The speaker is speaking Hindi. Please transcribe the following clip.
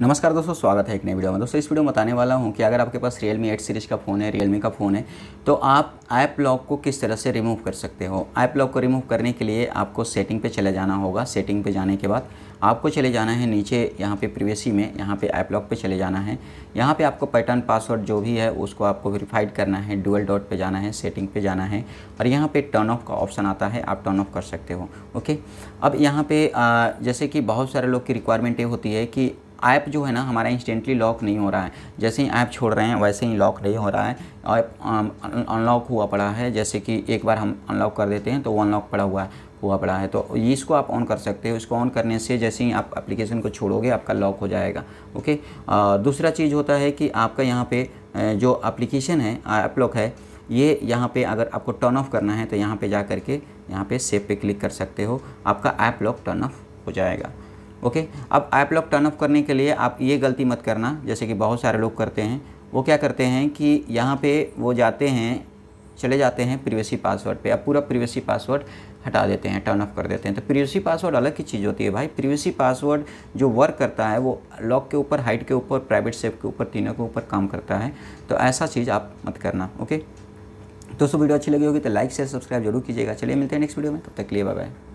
नमस्कार दोस्तों स्वागत है एक नई वीडियो में दोस्तों इस वीडियो में बताने वाला हूँ कि अगर आपके पास Realme 8 एट सीरीज़ का फ़ोन है Realme का फ़ोन है तो आप ऐप लॉक को किस तरह से रिमूव कर सकते हो ऐप लॉक को रिमूव करने के लिए आपको सेटिंग पे चले जाना होगा सेटिंग पे जाने के बाद आपको चले जाना है नीचे यहाँ पे प्रिवेसी में यहाँ पे ऐप लॉक पे चले जाना है यहाँ पे आपको पैटर्न पासवर्ड जो भी है उसको आपको वेरीफाइड करना है डुअल डॉट पे जाना है सेटिंग पे जाना है और यहाँ पे टर्न ऑफ का ऑप्शन आता है आप टर्न ऑफ कर सकते हो ओके अब यहाँ पे जैसे कि बहुत सारे लोग की रिक्वायरमेंट ये होती है कि ऐप जो है ना हमारा इंस्टेंटली लॉक नहीं हो रहा है जैसे ही ऐप छोड़ रहे हैं वैसे ही लॉक नहीं हो रहा है ऐप अनलॉक हुआ पड़ा है जैसे कि एक बार हम अनलॉक कर देते हैं तो वो अनलॉक पड़ा हुआ है हुआ पड़ा है तो इसको आप ऑन कर सकते हो इसको ऑन करने से जैसे ही आप एप्लीकेशन को छोड़ोगे आपका लॉक हो जाएगा ओके आ, दूसरा चीज़ होता है कि आपका यहाँ पे जो एप्लीकेशन है ऐप लॉक है ये यहाँ पे अगर आपको टर्न ऑफ करना है तो यहाँ पे जा कर के यहाँ पे सेव पे क्लिक कर सकते हो आपका ऐप लॉक टर्न ऑफ हो जाएगा ओके अब ऐप लॉक टर्न ऑफ करने के लिए आप ये गलती मत करना जैसे कि बहुत सारे लोग करते हैं वो क्या करते हैं कि यहाँ पे वो जाते हैं चले जाते हैं प्रीवेसी पासवर्ड पे अब पूरा प्रीवेसी पासवर्ड हटा देते हैं टर्न ऑफ कर देते हैं तो प्रीवेसी पासवर्ड अलग की चीज़ होती है भाई प्रीवेसी पासवर्ड जो वर्क करता है वो लॉक के ऊपर हाइट के ऊपर प्राइवेट सेफ के ऊपर तीनों के ऊपर काम करता है तो ऐसा चीज़ आप मत करना ओके दोस्तों वीडियो अच्छी लगी होगी तो लाइक शेयर सब्सक्राइब जरूर कीजिएगा चलिए मिलते हैं नेक्स्ट वीडियो में तब तक लिए बाय